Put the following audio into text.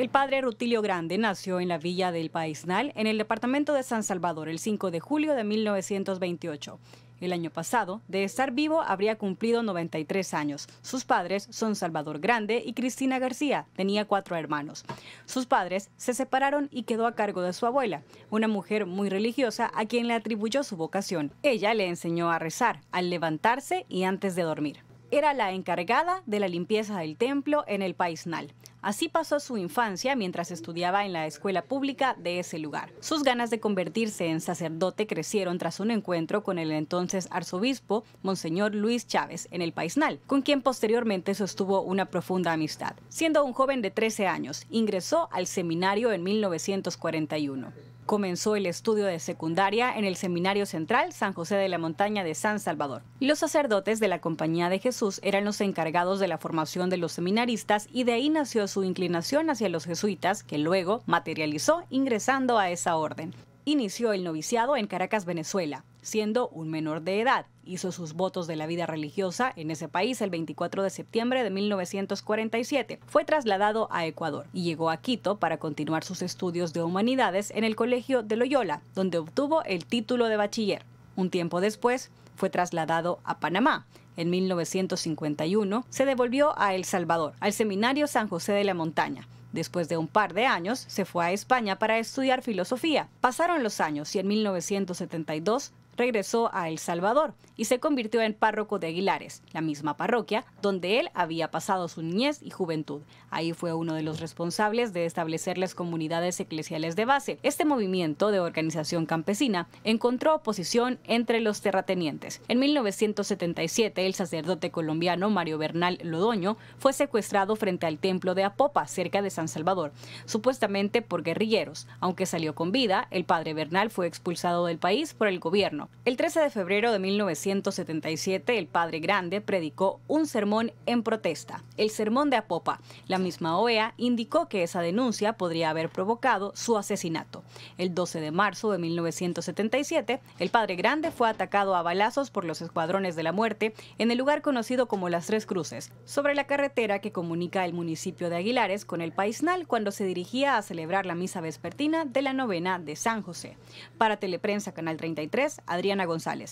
El padre Rutilio Grande nació en la villa del Paisnal, en el departamento de San Salvador, el 5 de julio de 1928. El año pasado, de estar vivo, habría cumplido 93 años. Sus padres son Salvador Grande y Cristina García. Tenía cuatro hermanos. Sus padres se separaron y quedó a cargo de su abuela, una mujer muy religiosa a quien le atribuyó su vocación. Ella le enseñó a rezar, al levantarse y antes de dormir era la encargada de la limpieza del templo en el Paisnal. Así pasó su infancia mientras estudiaba en la escuela pública de ese lugar. Sus ganas de convertirse en sacerdote crecieron tras un encuentro con el entonces arzobispo, Monseñor Luis Chávez, en el Paisnal, con quien posteriormente sostuvo una profunda amistad. Siendo un joven de 13 años, ingresó al seminario en 1941 comenzó el estudio de secundaria en el Seminario Central San José de la Montaña de San Salvador. Los sacerdotes de la Compañía de Jesús eran los encargados de la formación de los seminaristas y de ahí nació su inclinación hacia los jesuitas, que luego materializó ingresando a esa orden inició el noviciado en Caracas, Venezuela. Siendo un menor de edad, hizo sus votos de la vida religiosa en ese país el 24 de septiembre de 1947. Fue trasladado a Ecuador y llegó a Quito para continuar sus estudios de humanidades en el Colegio de Loyola, donde obtuvo el título de bachiller. Un tiempo después, fue trasladado a Panamá. En 1951 se devolvió a El Salvador, al Seminario San José de la Montaña, Después de un par de años, se fue a España para estudiar filosofía. Pasaron los años y en 1972 regresó a El Salvador y se convirtió en párroco de Aguilares, la misma parroquia donde él había pasado su niñez y juventud. Ahí fue uno de los responsables de establecer las comunidades eclesiales de base. Este movimiento de organización campesina encontró oposición entre los terratenientes. En 1977, el sacerdote colombiano Mario Bernal Lodoño fue secuestrado frente al templo de Apopa, cerca de San Salvador, supuestamente por guerrilleros. Aunque salió con vida, el padre Bernal fue expulsado del país por el gobierno. El 13 de febrero de 1977, el Padre Grande predicó un sermón en protesta, el Sermón de Apopa. La misma OEA indicó que esa denuncia podría haber provocado su asesinato. El 12 de marzo de 1977, el Padre Grande fue atacado a balazos por los escuadrones de la muerte en el lugar conocido como Las Tres Cruces, sobre la carretera que comunica el municipio de Aguilares con el Paisnal cuando se dirigía a celebrar la misa vespertina de la novena de San José. Para Teleprensa Canal 33, Adriana González.